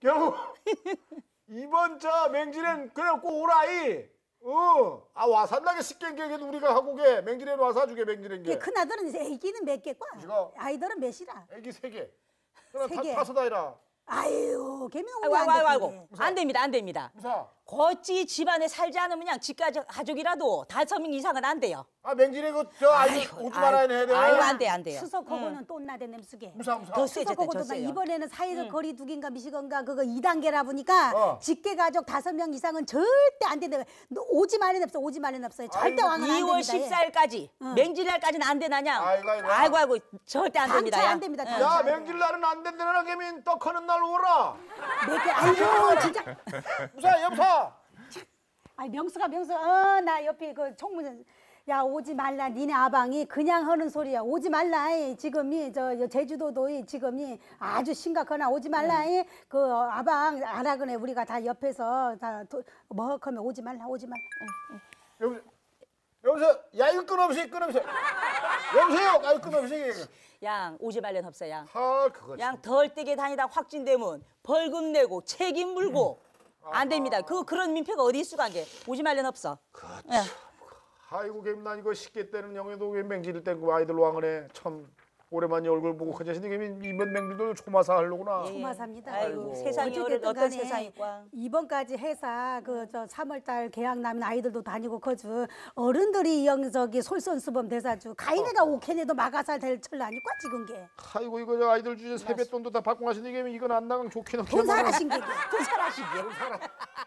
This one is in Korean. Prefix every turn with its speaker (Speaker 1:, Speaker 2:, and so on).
Speaker 1: 결국 이번 자 맹진엔 그냥 꼭 오라이. 어, 아와사나게 식겐게도 우리가 하고게 맹진엔 와사주게 맹진엔게. 예, 큰 아들은 이제 애기는 몇 개고 아이들은 몇이라. 애기 세 개. 그럼 세 개. 타서 다이라. 아유 개미는 오이고이고이고안
Speaker 2: 됩니다 안 됩니다. 무사. 거찌 집안에 살지 않으면 그냥 집까지 가족이라도 다섯 명 이상은 안 돼요. 아 맹진이 그저 아니 오지 말아야 돼. 아유 안 돼, 안 돼요. 수석하고는
Speaker 1: 또 온나대 냄새게. 무사 무사. 더 세죠, 더 세요. 이번에는 사회적 응. 거리 두기인가 미식건가 그거 이단계라 보니까 어. 직계 가족 다섯 명 이상은 절대 안 된다. 오지 말은 없어, 오지 말은 없어요. 절대 왕은 안 됩니다. 2월 14일까지 응. 맹진날까지는안 되나냐? 아이고 아이고, 아이고 아이고, 절대 안 됩니다. 안 됩니다. 야, 야 맹질날은 안 된다나 개민 떡 하는 날 오라. 내게 아이고 진짜. 무사 여보사. 아니 명수가 명수어 나 옆에 그 총무전 야 오지 말라 니네 아방이 그냥 하는 소리야 오지 말라 이 지금이 저 제주도도 이 지금이 아주 심각하나 오지 말라 네. 이그 아방 아라그네 우리가 다 옆에서 다뭐 머하면 오지 말라 오지 말라 여보세요 여보세요 야 이거 끊어보세요 끊어보세요 여보세요 아 이거 끊어보세요 양 오지 말래 없어 양아 그거 양덜
Speaker 2: 뛰게 다니다 확진되면 벌금 내고 책임 물고 안 됩니다. 그 그런 민폐가 어디 있을까 한 게. 오지 말련 없어. 그렇죠. 예. 뭐. 아이고 갬난 그 이거 쉽게 때는 영해도 맹지를 떼고 아이들 왕을 해참 오랜만에 얼굴 보고 허자신님 이번 맹들도 초마사
Speaker 1: 하려구나. 예. 초마사입니다. 아이고, 그 세상이 어쨌든 떤 세상이과. 이번까지 회사 그저 3월달 계약 나면 아이들도 다니고 거주 어른들이 영적이 솔선수범 대사주 가인애가 아. 오케네도 마가살 될 철라니까 지금 게. 아이고 이거 저 아이들 주제 세뱃돈도 다 받고 가시는 게 이건 안 나가면 좋겠는. 돈 사라신 게.
Speaker 2: 돈 사라신 게.